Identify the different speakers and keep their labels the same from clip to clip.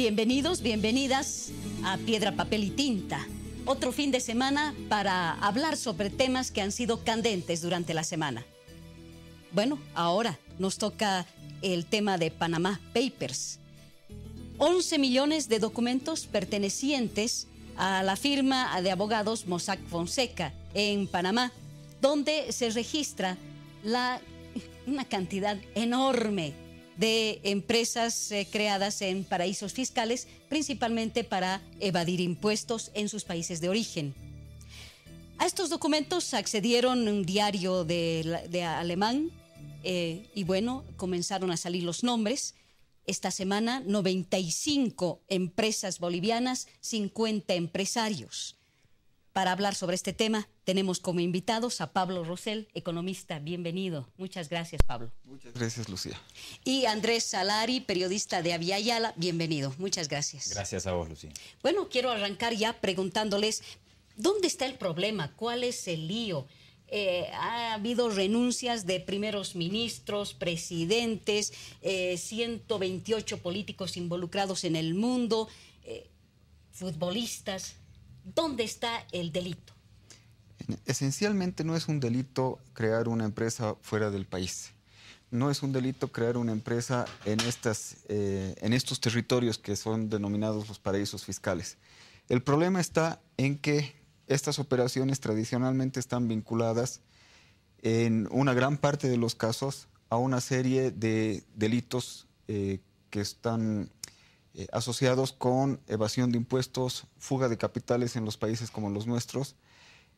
Speaker 1: Bienvenidos, bienvenidas a Piedra, Papel y Tinta. Otro fin de semana para hablar sobre temas que han sido candentes durante la semana. Bueno, ahora nos toca el tema de Panamá Papers. 11 millones de documentos pertenecientes a la firma de abogados Mossack Fonseca en Panamá, donde se registra la, una cantidad enorme de empresas eh, creadas en paraísos fiscales, principalmente para evadir impuestos en sus países de origen. A estos documentos accedieron un diario de, alemán eh, y bueno, comenzaron a salir los nombres. Esta semana 95 empresas bolivianas, 50 empresarios. Para hablar sobre este tema tenemos como invitados a Pablo Rosell, economista. Bienvenido. Muchas gracias, Pablo. Muchas
Speaker 2: gracias, Lucía.
Speaker 1: Y Andrés Salari, periodista de Aviayala. Bienvenido. Muchas gracias.
Speaker 3: Gracias a vos, Lucía.
Speaker 1: Bueno, quiero arrancar ya preguntándoles, ¿dónde está el problema? ¿Cuál es el lío? Eh, ha habido renuncias de primeros ministros, presidentes, 128 eh, políticos involucrados en el mundo, eh, futbolistas. ¿Dónde está el delito?
Speaker 2: Esencialmente no es un delito crear una empresa fuera del país. No es un delito crear una empresa en, estas, eh, en estos territorios que son denominados los paraísos fiscales. El problema está en que estas operaciones tradicionalmente están vinculadas en una gran parte de los casos a una serie de delitos eh, que están eh, asociados con evasión de impuestos, fuga de capitales en los países como los nuestros,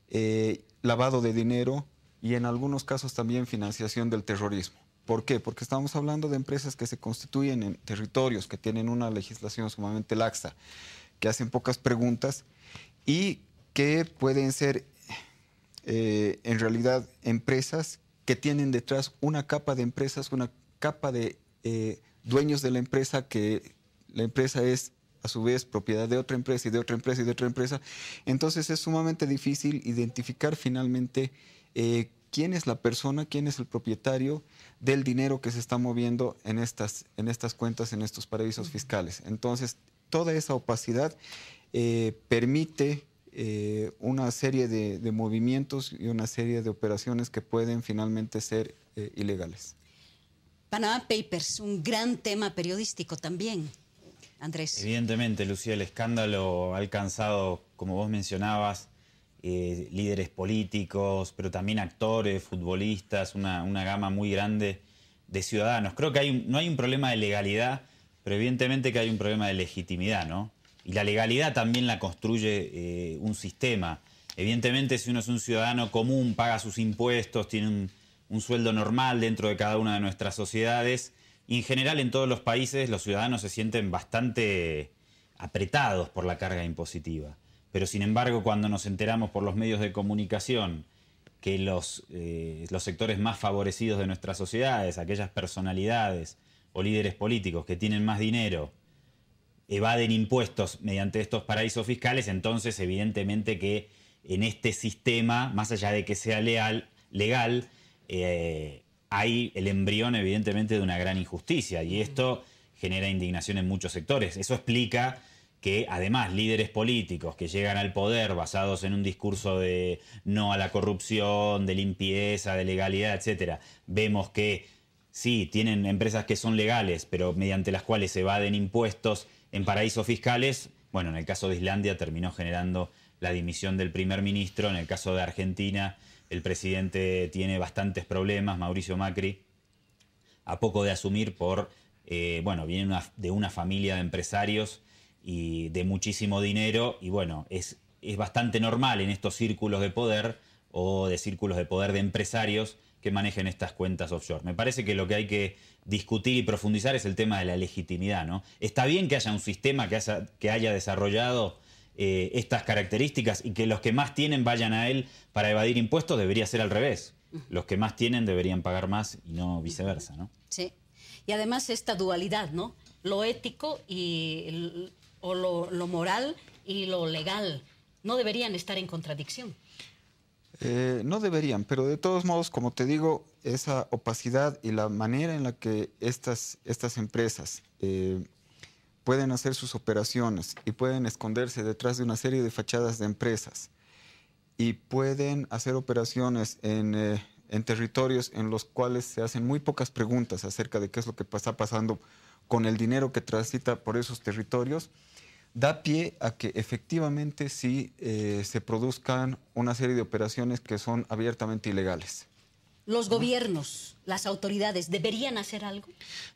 Speaker 2: eh, lavado de dinero y en algunos casos también financiación del terrorismo. ¿Por qué? Porque estamos hablando de empresas que se constituyen en territorios, que tienen una legislación sumamente laxa, que hacen pocas preguntas y que pueden ser eh, en realidad empresas que tienen detrás una capa de empresas, una capa de dueños de la empresa que la empresa es a su vez propiedad de otra empresa y de otra empresa y de otra empresa. Entonces es sumamente difícil identificar finalmente eh, quién es la persona, quién es el propietario del dinero que se está moviendo en estas, en estas cuentas, en estos paraísos fiscales. Entonces, toda esa opacidad eh, permite eh, una serie de, movimientos y una serie de operaciones que pueden finalmente ser ilegales.
Speaker 1: Panama Papers, un gran tema periodístico también. Andrés.
Speaker 3: Evidentemente, Lucía, el escándalo ha alcanzado, como vos mencionabas, eh, líderes políticos, pero también actores, futbolistas, una, gama muy grande de ciudadanos. Creo que no hay un problema de legalidad, pero evidentemente que hay un problema de legitimidad, ¿no? Y la legalidad también la construye eh, un sistema. Evidentemente, si uno es un ciudadano común, paga sus impuestos, tiene un sueldo normal dentro de cada una de nuestras sociedades, en general en todos los países los ciudadanos se sienten bastante apretados por la carga impositiva. Pero sin embargo, cuando nos enteramos por los medios de comunicación que los, eh, los sectores más favorecidos de nuestras sociedades, aquellas personalidades o líderes políticos que tienen más dinero, evaden impuestos mediante estos paraísos fiscales, entonces evidentemente que en este sistema, más allá de que sea legal, eh, hay el embrión, evidentemente, de una gran injusticia y esto genera indignación en muchos sectores. Eso explica que además líderes políticos que llegan al poder basados en un discurso de no a la corrupción, de limpieza, de legalidad, etcétera, vemos que sí, tienen empresas que son legales, pero mediante las cuales se evaden impuestos en paraísos fiscales. Bueno, en el caso de Islandia terminó generando la dimisión del primer ministro, en el caso de Argentina el presidente tiene bastantes problemas, Mauricio Macri, a poco de asumir por, eh, bueno, viene de una familia de empresarios y de muchísimo dinero y bueno, es, bastante normal en estos círculos de poder o de círculos de poder de empresarios que manejen estas cuentas offshore. Me parece que lo que hay que discutir y profundizar es el tema de la legitimidad. ¿no? Está bien que haya un sistema que haya desarrollado eh, estas características y que los que más tienen vayan a él para evadir impuestos, debería ser al revés. Los que más tienen deberían pagar más y no viceversa, ¿no?
Speaker 1: Sí. Y además esta dualidad, ¿no? Lo ético y o lo, moral y lo legal no deberían estar en contradicción.
Speaker 2: Eh, no deberían, pero de todos modos, como te digo, esa opacidad y la manera en la que estas, estas empresas eh, pueden hacer sus operaciones y pueden esconderse detrás de una serie de fachadas de empresas y pueden hacer operaciones en, eh, territorios en los cuales se hacen muy pocas preguntas acerca de qué es lo que está pasando con el dinero que transita por esos territorios, da pie a que efectivamente sí eh, se produzcan una serie de operaciones que son abiertamente ilegales
Speaker 1: los gobiernos, las autoridades, deberían hacer algo?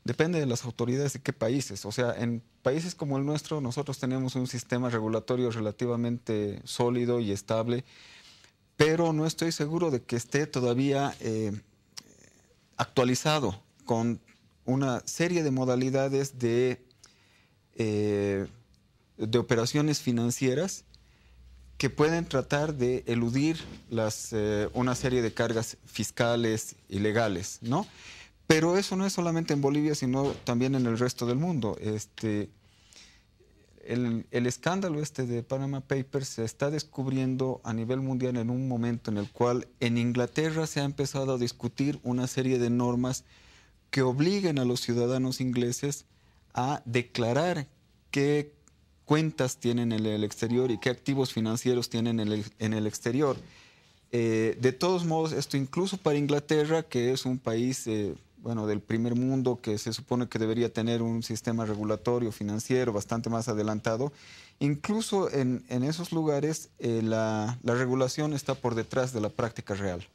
Speaker 2: Depende de las autoridades de qué países. O sea, en países como el nuestro nosotros tenemos un sistema regulatorio relativamente sólido y estable, pero no estoy seguro de que esté todavía eh, actualizado con una serie de modalidades de, eh, de operaciones financieras que pueden tratar de eludir las, eh, una serie de cargas fiscales y legales, ¿no? Pero eso no es solamente en Bolivia, sino también en el resto del mundo. Este, el, escándalo este de Panama Papers se está descubriendo a nivel mundial en un momento en el cual en Inglaterra se ha empezado a discutir una serie de normas que obliguen a los ciudadanos ingleses a declarar que cuentas tienen en el exterior y qué activos financieros tienen en el, en el exterior. Eh, de todos modos, esto incluso para Inglaterra, que es un país eh, bueno, del primer mundo, que se supone que debería tener un sistema regulatorio financiero bastante más adelantado, incluso en, en esos lugares eh, la, la, regulación está por detrás de la práctica real.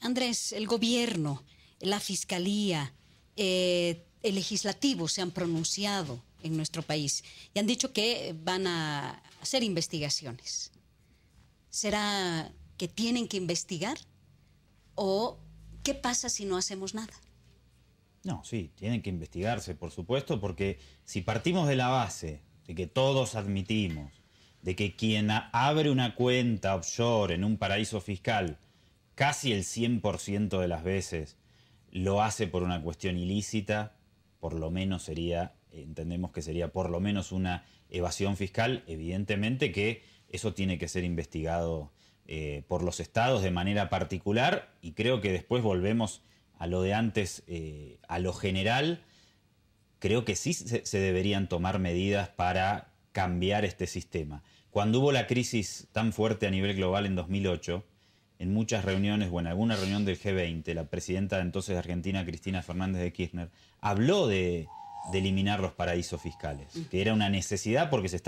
Speaker 1: Andrés, el gobierno, la fiscalía, el legislativo se han pronunciado en nuestro país y han dicho que van a hacer investigaciones. ¿Será que tienen que investigar o qué pasa si no hacemos nada?
Speaker 3: No, sí, tienen que investigarse, por supuesto, porque si partimos de la base de que todos admitimos de que quien abre una cuenta offshore en un paraíso fiscal casi el 100% de las veces lo hace por una cuestión ilícita, por lo menos sería entendemos que sería por lo menos una evasión fiscal, evidentemente que eso tiene que ser investigado eh, por los estados de manera particular y creo que después volvemos a lo de antes, eh, a lo general, creo que sí se, deberían tomar medidas para cambiar este sistema. Cuando hubo la crisis tan fuerte a nivel global en 2008, en muchas reuniones, o en alguna reunión del G20, la presidenta entonces de Argentina, Cristina Fernández de Kirchner, habló de, de eliminar los paraísos fiscales, que era una necesidad porque se,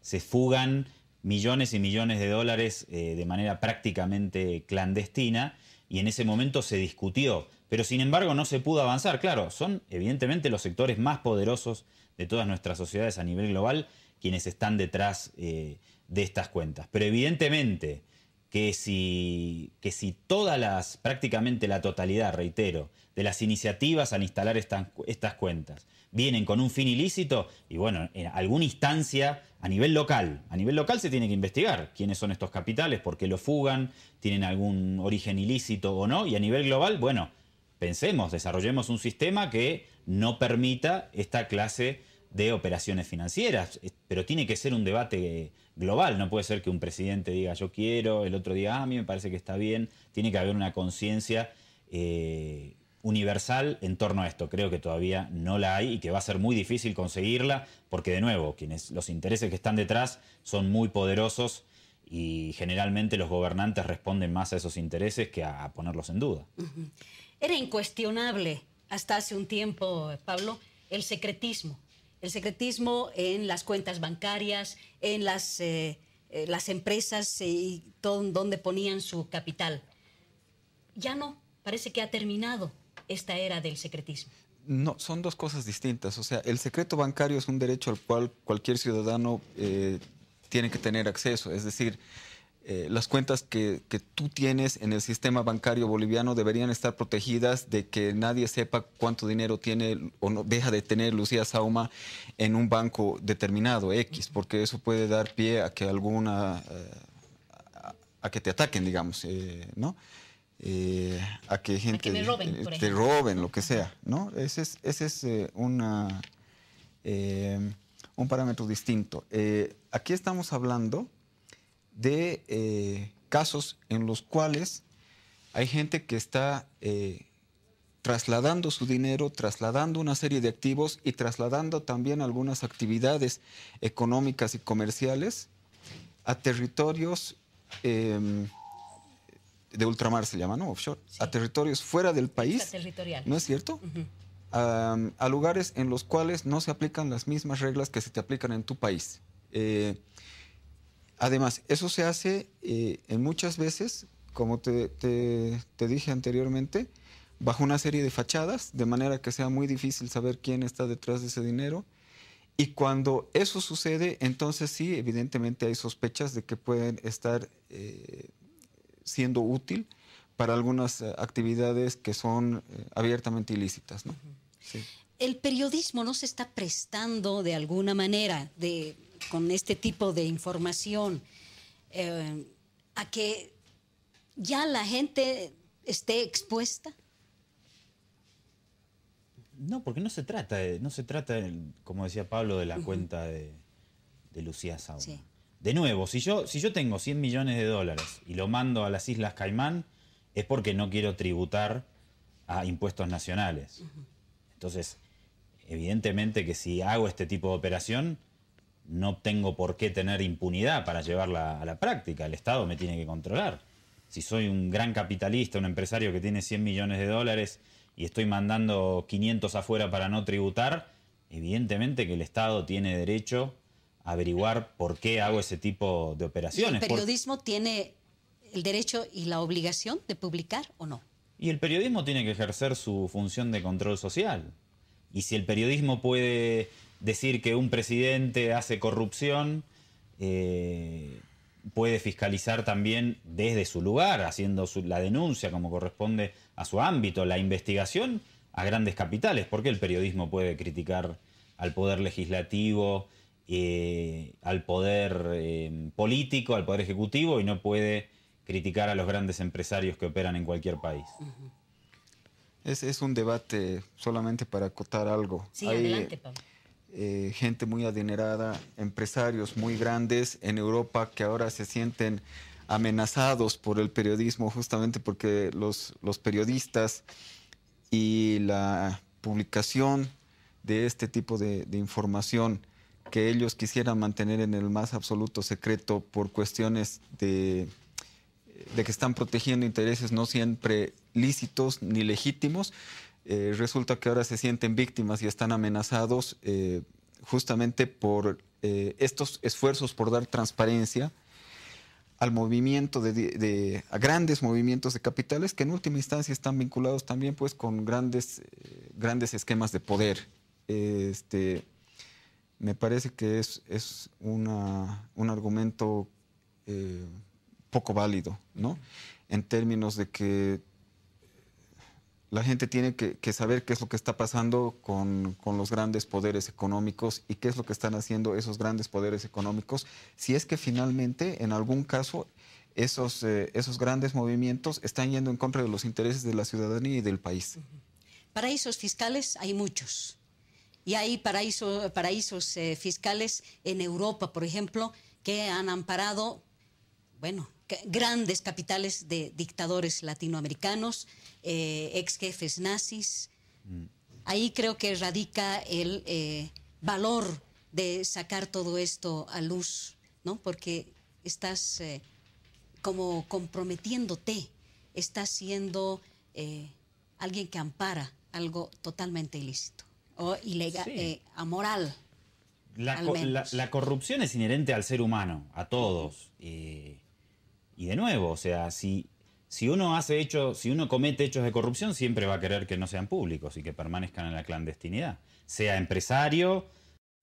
Speaker 3: se fugan millones y millones de dólares eh, de manera prácticamente clandestina y en ese momento se discutió, pero sin embargo no se pudo avanzar. Claro, son evidentemente los sectores más poderosos de todas nuestras sociedades a nivel global quienes están detrás eh, de estas cuentas, pero evidentemente que si, si todas las, prácticamente la totalidad, reitero, de las iniciativas al instalar estas, estas cuentas vienen con un fin ilícito, y bueno, en alguna instancia a nivel local, a nivel local se tiene que investigar quiénes son estos capitales, por qué lo fugan, tienen algún origen ilícito o no, y a nivel global, bueno, pensemos, desarrollemos un sistema que no permita esta clase de operaciones financieras, eh, pero tiene que ser un debate global, no puede ser que un presidente diga yo quiero, el otro diga ah, a mí me parece que está bien, tiene que haber una conciencia eh, universal en torno a esto, creo que todavía no la hay y que va a ser muy difícil conseguirla, porque de nuevo, quienes los intereses que están detrás son muy poderosos y generalmente los gobernantes responden más a esos intereses que a ponerlos en duda.
Speaker 1: Era incuestionable hasta hace un tiempo, Pablo, el secretismo el secretismo en las cuentas bancarias, en las, eh, eh, las empresas eh, y donde ponían su capital. Ya no, parece que ha terminado esta era del secretismo.
Speaker 2: No, son dos cosas distintas. O sea, el secreto bancario es un derecho al cual cualquier ciudadano tiene que tener acceso. Es decir, eh, las cuentas que, tú tienes en el sistema bancario boliviano deberían estar protegidas de que nadie sepa cuánto dinero tiene o no, deja de tener Lucía Sauma en un banco determinado X, porque eso puede dar pie a que alguna eh, a, que te ataquen, digamos, eh, ¿no? a que gente te roben, lo que sea, ¿no? Ese es, una, un parámetro distinto. aquí estamos hablando de eh, casos en los cuales hay gente que está eh, trasladando su dinero, trasladando una serie de activos y trasladando también algunas actividades económicas y comerciales a territorios em, de ultramar, se llama, ¿no? Offshore. A territorios fuera del país. ¿No es cierto? A, lugares en los cuales no se aplican las mismas reglas que se te aplican en tu país. Eh, Además, eso se hace eh, en muchas veces, como te, dije anteriormente, bajo una serie de fachadas, de manera que sea muy difícil saber quién está detrás de ese dinero. Y cuando eso sucede, entonces sí, evidentemente hay sospechas de que pueden estar eh, siendo útil para algunas eh, actividades que son abiertamente ilícitas.
Speaker 1: El periodismo no se está prestando de alguna manera de con este tipo de información, eh, a que ya la gente esté expuesta?
Speaker 3: No, porque no se trata, no se trata, como decía Pablo, de la cuenta de, Lucía Saúl. De nuevo, si yo, si yo tengo 100 millones de dólares y lo mando a las Islas Caimán, es porque no quiero tributar a impuestos nacionales. Entonces, evidentemente que si hago este tipo de operación, no tengo por qué tener impunidad para llevarla a la práctica. El Estado me tiene que controlar. Si soy un gran capitalista, un empresario que tiene 100 millones de dólares y estoy mandando 500 afuera para no tributar, evidentemente que el Estado tiene derecho a averiguar por qué hago ese tipo de operaciones. ¿El periodismo
Speaker 1: tiene el derecho y la obligación de publicar o no?
Speaker 3: Y el periodismo tiene que ejercer su función de control social. Y si el periodismo puede decir que un presidente hace corrupción eh, puede fiscalizar también desde su lugar, haciendo la denuncia como corresponde a su ámbito, la investigación a grandes capitales. ¿Por qué el periodismo puede criticar al poder legislativo, eh, al poder em, político, al poder ejecutivo y no puede criticar a los grandes empresarios que operan en cualquier país?
Speaker 2: es, un debate solamente para acotar algo. Sí, adelante, Pablo eh, gente muy adinerada, empresarios muy grandes en Europa que ahora se sienten amenazados por el periodismo, justamente porque los, periodistas y la publicación de este tipo de, información que ellos quisieran mantener en el más absoluto secreto por cuestiones de que están protegiendo intereses no siempre lícitos ni legítimos, eh, resulta que ahora se sienten víctimas y están amenazados eh, justamente por eh, estos esfuerzos por dar transparencia al movimiento de, a grandes movimientos de capitales que en última instancia están vinculados también pues con grandes, grandes esquemas de poder. Este, me parece que es, un argumento poco válido, ¿no? En términos de que la gente tiene que, saber qué es lo que está pasando con, los grandes poderes económicos y qué es lo que están haciendo esos grandes poderes económicos, si es que finalmente en algún caso esos, eh, esos grandes movimientos están yendo en contra de los intereses de la ciudadanía y del país.
Speaker 1: Paraísos fiscales hay muchos y hay paraísos eh, fiscales en Europa, por ejemplo, que han amparado, bueno, grandes capitales de dictadores latinoamericanos, eh, ex jefes nazis. Mm. Ahí creo que radica el eh, valor de sacar todo esto a luz, ¿no? Porque estás eh, como comprometiéndote, estás siendo alguien que ampara algo totalmente ilícito o ilegal, amoral.
Speaker 3: La, corrupción es inherente al ser humano, a todos. Y de nuevo, o sea, si, si uno hace hechos, si uno comete hechos de corrupción, siempre va a querer que no sean públicos y que permanezcan en la clandestinidad. Sea empresario,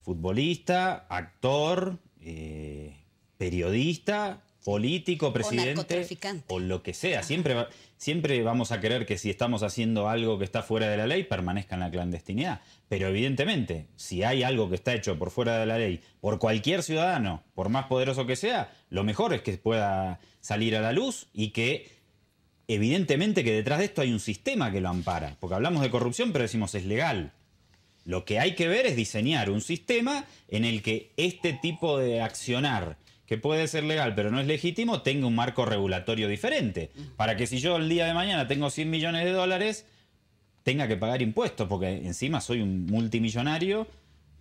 Speaker 3: futbolista, actor, eh, periodista, político, presidente o, lo que sea. Siempre, siempre vamos a querer que si estamos haciendo algo que está fuera de la ley, permanezca en la clandestinidad. Pero evidentemente, si hay algo que está hecho por fuera de la ley, por cualquier ciudadano, por más poderoso que sea, lo mejor es que pueda salir a la luz y que evidentemente que detrás de esto hay un sistema que lo ampara. Porque hablamos de corrupción, pero decimos es legal. Lo que hay que ver es diseñar un sistema en el que este tipo de accionar que puede ser legal pero no es legítimo tenga un marco regulatorio diferente. Para que si yo el día de mañana tengo 100 millones de dólares, tenga que pagar impuestos, porque encima soy un multimillonario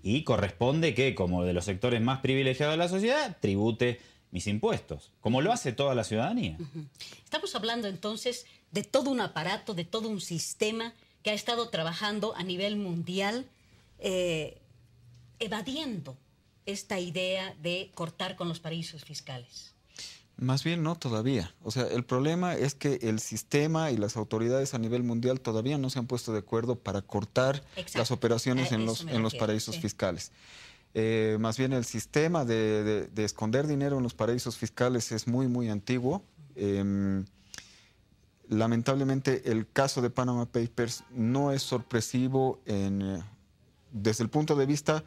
Speaker 3: y corresponde que, como de los sectores más privilegiados de la sociedad, tribute mis impuestos, como lo hace toda la ciudadanía.
Speaker 1: Estamos hablando entonces de todo un aparato, de todo un sistema que ha estado trabajando a nivel mundial, eh, evadiendo esta idea de cortar con los paraísos fiscales?
Speaker 2: Más bien no todavía. O sea, el problema es que el sistema y las autoridades a nivel mundial todavía no se han puesto de acuerdo para cortar las operaciones en los, en los paraísos fiscales. Eh, más bien el sistema de, esconder dinero en los paraísos fiscales es muy, muy antiguo. Em, lamentablemente el caso de Panama Papers no es sorpresivo eh, desde el punto de vista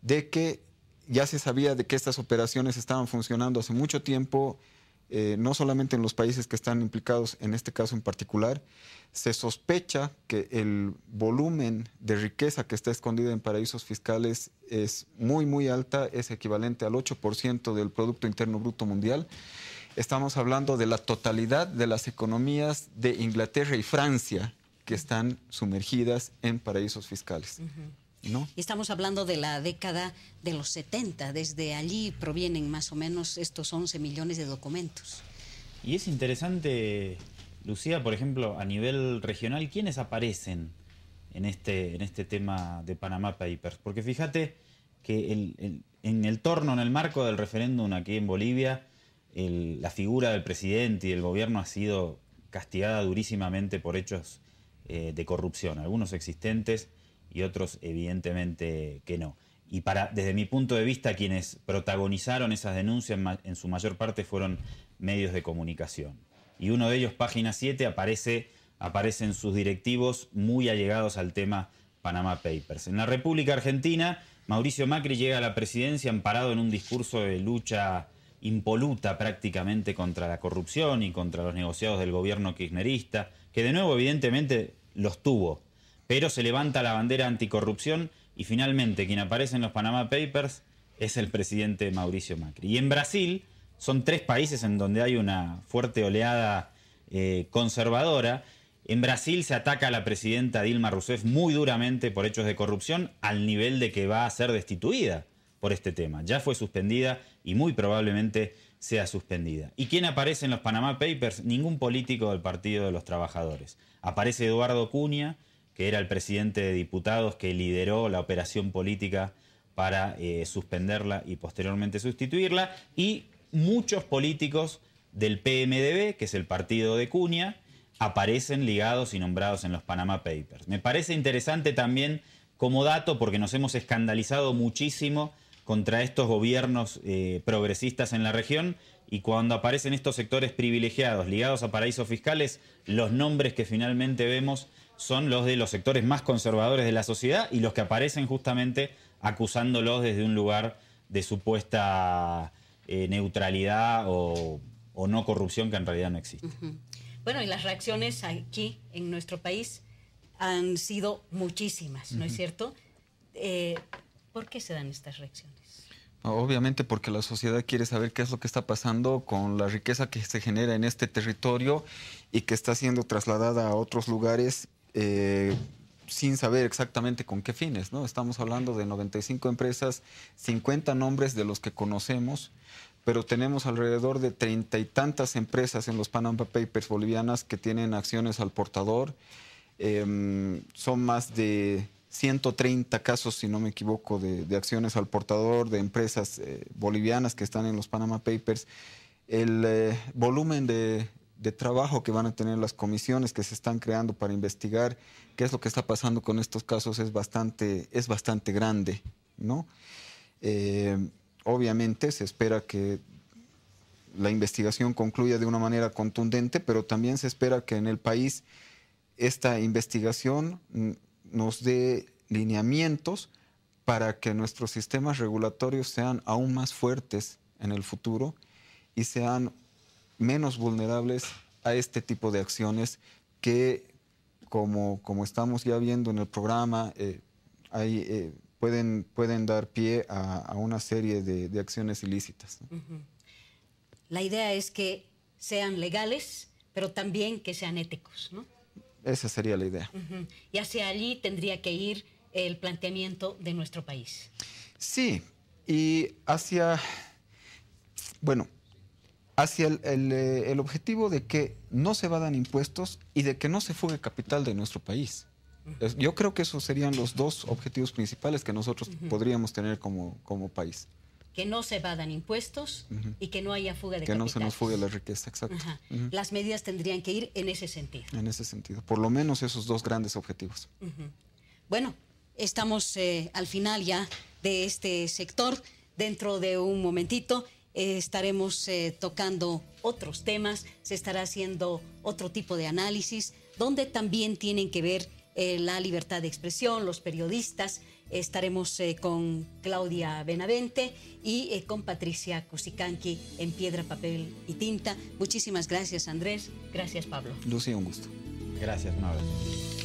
Speaker 2: de que ya se sabía de que estas operaciones estaban funcionando hace mucho tiempo, eh, no solamente en los países que están implicados en este caso en particular. Se sospecha que el volumen de riqueza que está escondida en paraísos fiscales es muy, muy alta, es equivalente al 8% del Producto Interno Bruto Mundial. Estamos hablando de la totalidad de las economías de Inglaterra y Francia que están sumergidas en paraísos fiscales
Speaker 1: estamos hablando de la década de los 70, desde allí provienen más o menos estos 11 millones de documentos.
Speaker 3: Y es interesante, Lucía, por ejemplo, a nivel regional, ¿quiénes aparecen en este, en este tema de Panamá Papers? Porque fíjate que en el torno, en el marco del referéndum aquí en Bolivia, la figura del presidente y del gobierno ha sido castigada durísimamente por hechos eh, de corrupción, algunos existentes y otros evidentemente que no. Y para, desde mi punto de vista, quienes protagonizaron esas denuncias en su mayor parte fueron medios de comunicación. Y uno de ellos, página 7, aparece, aparecen sus directivos muy allegados al tema Panama Papers. En la República Argentina, Mauricio Macri llega a la presidencia amparado en un discurso de lucha impoluta prácticamente contra la corrupción y contra los negociados del gobierno kirchnerista, que de nuevo evidentemente los tuvo pero se levanta la bandera anticorrupción y finalmente quien aparece en los Panama Papers es el presidente Mauricio Macri. Y en Brasil son tres países en donde hay una fuerte oleada eh, conservadora. En Brasil se ataca a la presidenta Dilma Rousseff muy duramente por hechos de corrupción al nivel de que va a ser destituida por este tema. Ya fue suspendida y muy probablemente sea suspendida. ¿Y quién aparece en los Panama Papers? Ningún político del Partido de los Trabajadores. Aparece Eduardo Cunha, que era el presidente de diputados que lideró la operación política para eh, suspenderla y posteriormente sustituirla, y muchos políticos del PMDB, que es el partido de Cuña, aparecen ligados y nombrados en los Panama Papers. Me parece interesante también como dato, porque nos hemos escandalizado muchísimo contra estos gobiernos eh, progresistas en la región, y cuando aparecen estos sectores privilegiados ligados a paraísos fiscales, los nombres que finalmente vemos son los de los sectores más conservadores de la sociedad y los que aparecen justamente acusándolos desde un lugar de supuesta eh, neutralidad o, no corrupción que en realidad no existe.
Speaker 1: Bueno, y las reacciones aquí en nuestro país han sido muchísimas, ¿no es cierto? Eh, ¿Por qué se dan estas reacciones?
Speaker 2: Obviamente porque la sociedad quiere saber qué es lo que está pasando con la riqueza que se genera en este territorio y que está siendo trasladada a otros lugares eh, sin saber exactamente con qué fines, ¿no? Estamos hablando de 95 empresas, 50 nombres de los que conocemos, pero tenemos alrededor de 30 y tantas empresas en los Panama Papers bolivianas que tienen acciones al portador. Em, son más de 130 casos, si no me equivoco, de, acciones al portador de empresas eh, bolivianas que están en los Panama Papers. El eh, volumen de de trabajo que van a tener las comisiones que se están creando para investigar qué es lo que está pasando con estos casos es bastante, es bastante grande, ¿no? Eh, obviamente se espera que la investigación concluya de una manera contundente, pero también se espera que en el país esta investigación nos dé lineamientos para que nuestros sistemas regulatorios sean aún más fuertes en el futuro y sean menos vulnerables a este tipo de acciones que, como, como estamos ya viendo en el programa, eh, eh, pueden, pueden dar pie a, una serie de, acciones ilícitas.
Speaker 1: La idea es que sean legales, pero también que sean éticos, ¿no?
Speaker 2: Esa sería la idea.
Speaker 1: Y hacia allí tendría que ir el planteamiento de nuestro país.
Speaker 2: Sí, y hacia, bueno, hacia eh, el, objetivo de que no se vadan impuestos y de que no se fugue capital de nuestro país. Yo creo que esos serían los dos objetivos principales que nosotros podríamos tener como, como país.
Speaker 1: Que no se vadan impuestos y que no haya fuga de capital. Que no se nos
Speaker 2: fugue la riqueza, exacto.
Speaker 1: Las medidas tendrían que ir en ese sentido.
Speaker 2: En ese sentido, por lo menos esos dos grandes objetivos.
Speaker 1: Bueno, estamos eh, al final ya de este sector. Dentro de un momentito eh, estaremos eh, tocando otros temas, se estará haciendo otro tipo de análisis, donde también tienen que ver eh, la libertad de expresión, los periodistas. Estaremos con Claudia Benavente y con Patricia Cusicanqui en piedra, papel y tinta. Muchísimas gracias, Andrés. Gracias, Pablo.
Speaker 2: Lucía, un gusto. Gracias, vez.